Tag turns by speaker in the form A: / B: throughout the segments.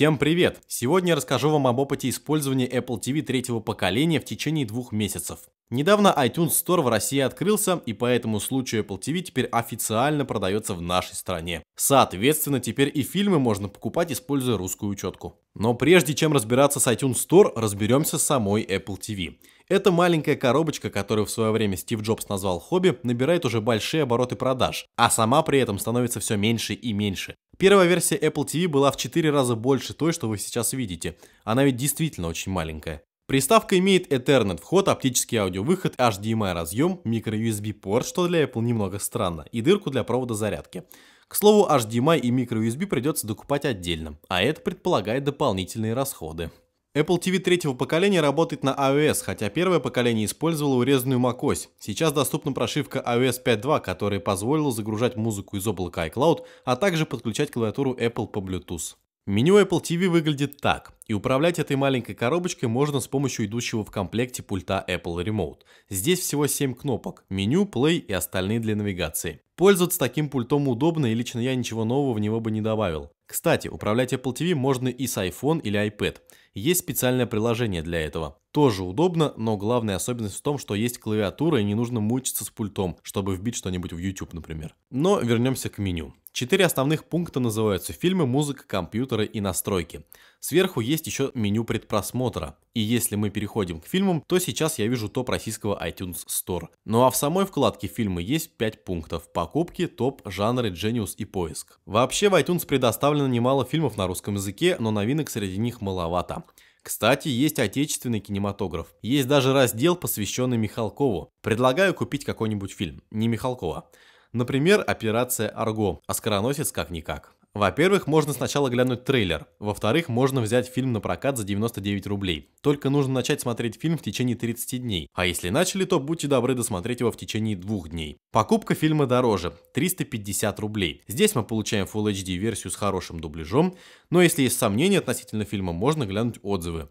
A: Всем привет! Сегодня я расскажу вам об опыте использования Apple TV третьего поколения в течение двух месяцев. Недавно iTunes Store в России открылся, и по этому случаю Apple TV теперь официально продается в нашей стране. Соответственно, теперь и фильмы можно покупать, используя русскую учетку. Но прежде чем разбираться с iTunes Store, разберемся с самой Apple TV. Эта маленькая коробочка, которую в свое время Стив Джобс назвал хобби, набирает уже большие обороты продаж, а сама при этом становится все меньше и меньше. Первая версия Apple TV была в 4 раза больше той, что вы сейчас видите. Она ведь действительно очень маленькая. Приставка имеет Ethernet вход, оптический аудиовыход, HDMI разъем, microUSB порт, что для Apple немного странно, и дырку для провода зарядки. К слову, HDMI и microUSB придется докупать отдельно, а это предполагает дополнительные расходы. Apple TV третьего поколения работает на iOS, хотя первое поколение использовало урезанную macOS. Сейчас доступна прошивка iOS 5.2, которая позволила загружать музыку из облака iCloud, а также подключать клавиатуру Apple по Bluetooth. Меню Apple TV выглядит так, и управлять этой маленькой коробочкой можно с помощью идущего в комплекте пульта Apple Remote. Здесь всего 7 кнопок – меню, play и остальные для навигации. Пользоваться таким пультом удобно, и лично я ничего нового в него бы не добавил. Кстати, управлять Apple TV можно и с iPhone или iPad. Есть специальное приложение для этого. Тоже удобно, но главная особенность в том, что есть клавиатура и не нужно мучиться с пультом, чтобы вбить что-нибудь в YouTube, например. Но вернемся к меню. Четыре основных пункта называются фильмы, музыка, компьютеры и настройки. Сверху есть еще меню предпросмотра. И если мы переходим к фильмам, то сейчас я вижу топ российского iTunes Store. Ну а в самой вкладке фильмы есть 5 пунктов. Покупки, топ, жанры, Genius и поиск. Вообще в iTunes предоставлено немало фильмов на русском языке, но новинок среди них маловато. Кстати, есть отечественный кинематограф. Есть даже раздел, посвященный Михалкову. Предлагаю купить какой-нибудь фильм. Не Михалкова. Например, операция «Арго», а как-никак. Во-первых, можно сначала глянуть трейлер. Во-вторых, можно взять фильм на прокат за 99 рублей. Только нужно начать смотреть фильм в течение 30 дней. А если начали, то будьте добры досмотреть его в течение двух дней. Покупка фильма дороже – 350 рублей. Здесь мы получаем Full HD версию с хорошим дубляжом, но если есть сомнения относительно фильма, можно глянуть отзывы.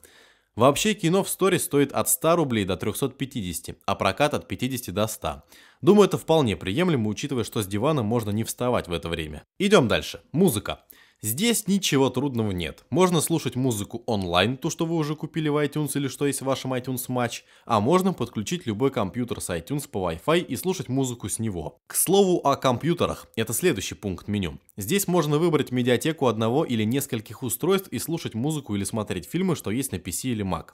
A: Вообще кино в сторе стоит от 100 рублей до 350, а прокат от 50 до 100. Думаю, это вполне приемлемо, учитывая, что с дивана можно не вставать в это время. Идем дальше. Музыка. Здесь ничего трудного нет. Можно слушать музыку онлайн, то, что вы уже купили в iTunes или что есть в вашем iTunes Match, а можно подключить любой компьютер с iTunes по Wi-Fi и слушать музыку с него. К слову о компьютерах, это следующий пункт меню. Здесь можно выбрать медиатеку одного или нескольких устройств и слушать музыку или смотреть фильмы, что есть на PC или Mac.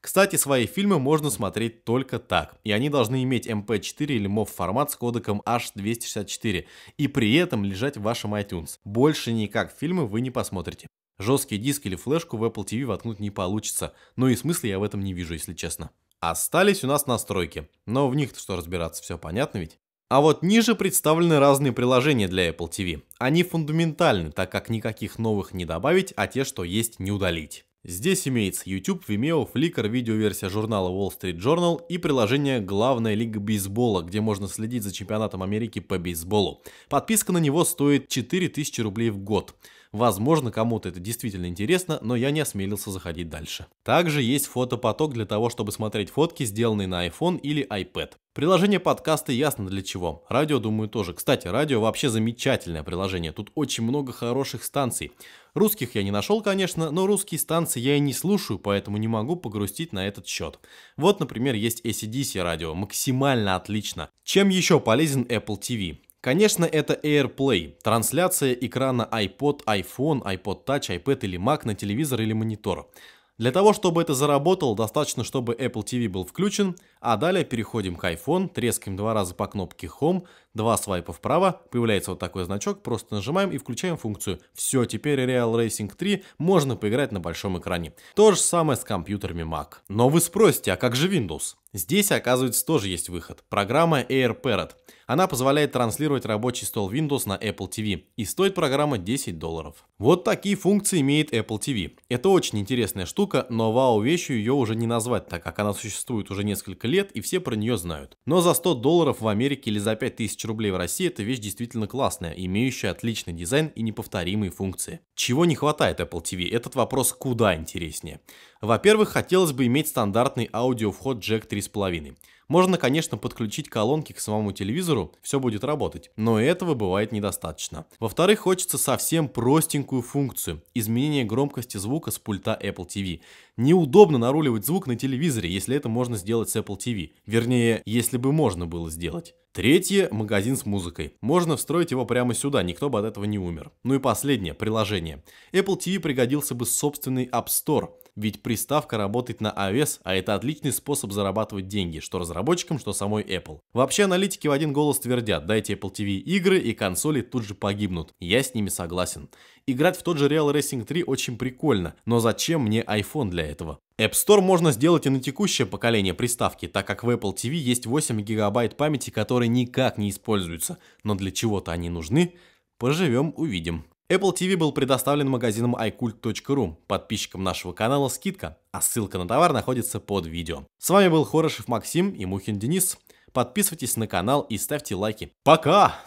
A: Кстати, свои фильмы можно смотреть только так, и они должны иметь MP4 эм или MOV формат с кодеком H264, и при этом лежать в вашем iTunes. Больше никак фильмы вы не посмотрите. Жесткий диск или флешку в Apple TV воткнуть не получится, но ну и смысла я в этом не вижу, если честно. Остались у нас настройки, но в них-то что разбираться, все понятно ведь? А вот ниже представлены разные приложения для Apple TV. Они фундаментальны, так как никаких новых не добавить, а те, что есть, не удалить. Здесь имеется YouTube, Vimeo, Flickr, видеоверсия журнала Wall Street Journal и приложение «Главная лига бейсбола», где можно следить за чемпионатом Америки по бейсболу. Подписка на него стоит 4000 рублей в год. Возможно, кому-то это действительно интересно, но я не осмелился заходить дальше. Также есть фотопоток для того, чтобы смотреть фотки, сделанные на iPhone или iPad. Приложение подкаста ясно для чего. Радио, думаю, тоже. Кстати, радио вообще замечательное приложение. Тут очень много хороших станций. Русских я не нашел, конечно, но русские станции я и не слушаю, поэтому не могу погрустить на этот счет. Вот, например, есть ACDC радио. Максимально отлично. Чем еще полезен Apple TV? Конечно, это AirPlay, трансляция экрана iPod, iPhone, iPod Touch, iPad или Mac на телевизор или монитор. Для того, чтобы это заработало, достаточно, чтобы Apple TV был включен, а далее переходим к iPhone, трескаем два раза по кнопке Home, два свайпа вправо, появляется вот такой значок, просто нажимаем и включаем функцию. Все, теперь Real Racing 3 можно поиграть на большом экране. То же самое с компьютерами Mac. Но вы спросите, а как же Windows? Здесь, оказывается, тоже есть выход. Программа AirParrot. Она позволяет транслировать рабочий стол Windows на Apple TV. И стоит программа 10 долларов. Вот такие функции имеет Apple TV. Это очень интересная штука, но вау вещью ее уже не назвать, так как она существует уже несколько лет и все про нее знают. Но за 100 долларов в Америке или за 5000 рублей в России эта вещь действительно классная, имеющая отличный дизайн и неповторимые функции. Чего не хватает Apple TV? Этот вопрос куда интереснее. Во-первых, хотелось бы иметь стандартный аудиовход джек 3.5. Можно, конечно, подключить колонки к самому телевизору, все будет работать, но этого бывает недостаточно. Во-вторых, хочется совсем простенькую функцию – изменение громкости звука с пульта Apple TV. Неудобно наруливать звук на телевизоре, если это можно сделать с Apple TV. Вернее, если бы можно было сделать. Третье – магазин с музыкой. Можно встроить его прямо сюда, никто бы от этого не умер. Ну и последнее – приложение. Apple TV пригодился бы собственный App Store, ведь приставка работает на iOS, а это отличный способ зарабатывать деньги, что разработчикам, что самой Apple. Вообще аналитики в один голос твердят, дайте Apple TV игры и консоли тут же погибнут. Я с ними согласен. Играть в тот же Real Racing 3 очень прикольно, но зачем мне iPhone для этого? App Store можно сделать и на текущее поколение приставки, так как в Apple TV есть 8 гигабайт памяти, которые никак не используются, но для чего-то они нужны, поживем увидим. Apple TV был предоставлен магазином iCult.ru, подписчикам нашего канала скидка, а ссылка на товар находится под видео. С вами был Хорошев Максим и Мухин Денис. Подписывайтесь на канал и ставьте лайки. Пока!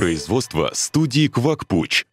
A: Производство студии «Квакпуч».